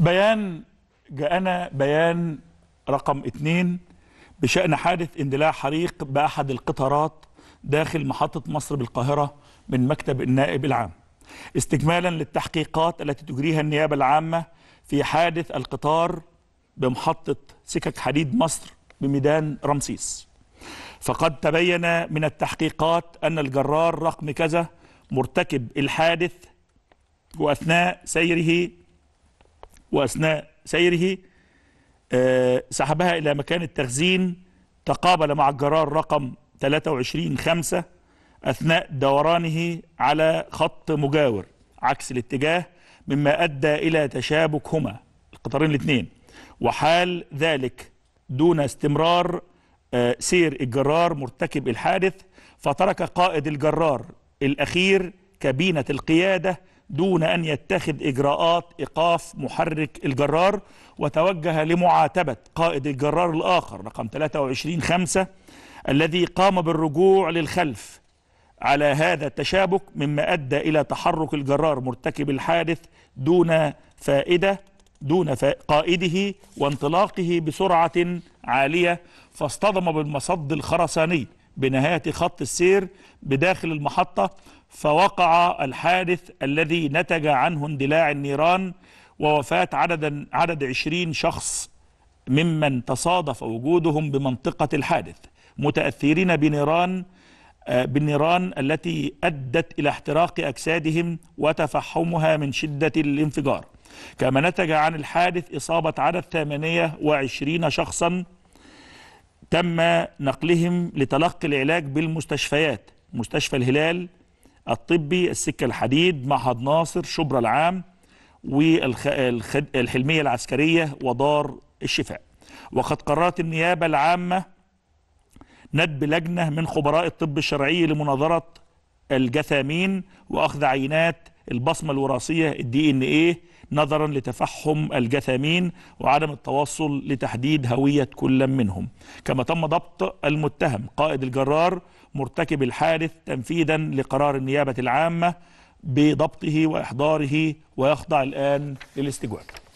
بيان جاءنا بيان رقم اثنين بشأن حادث اندلاع حريق بأحد القطارات داخل محطة مصر بالقاهرة من مكتب النائب العام استكمالا للتحقيقات التي تجريها النيابة العامة في حادث القطار بمحطة سكك حديد مصر بميدان رمسيس فقد تبين من التحقيقات أن الجرار رقم كذا مرتكب الحادث وأثناء سيره وأثناء سيره آه، سحبها إلى مكان التخزين تقابل مع الجرار رقم 23 5 أثناء دورانه على خط مجاور عكس الاتجاه مما أدى إلى تشابكهما القطارين الاثنين وحال ذلك دون استمرار آه، سير الجرار مرتكب الحادث فترك قائد الجرار الأخير كابينة القيادة دون أن يتخذ إجراءات إيقاف محرك الجرار وتوجه لمعاتبة قائد الجرار الآخر رقم 23 5 الذي قام بالرجوع للخلف على هذا التشابك مما أدى إلى تحرك الجرار مرتكب الحادث دون فائدة دون قائده وانطلاقه بسرعة عالية فاصطدم بالمصد الخرساني بنهاية خط السير بداخل المحطة فوقع الحادث الذي نتج عنه اندلاع النيران ووفاة عددا عدد 20 شخص ممن تصادف وجودهم بمنطقة الحادث متأثرين بنيران آه، بالنيران التي أدت إلى احتراق أجسادهم وتفحمها من شدة الانفجار كما نتج عن الحادث إصابة عدد 28 شخصاً تم نقلهم لتلقي العلاج بالمستشفيات مستشفى الهلال الطبي السكة الحديد معهد ناصر شبرا العام والحلمية العسكرية ودار الشفاء وقد قررت النيابة العامة ندب لجنة من خبراء الطب الشرعي لمناظرة الجثامين وأخذ عينات البصمة الوراثية الدي ان ايه نظرا لتفحم الجثامين وعدم التوصل لتحديد هوية كل منهم كما تم ضبط المتهم قائد الجرار مرتكب الحادث تنفيذا لقرار النيابة العامة بضبطه وإحضاره ويخضع الآن للاستجواب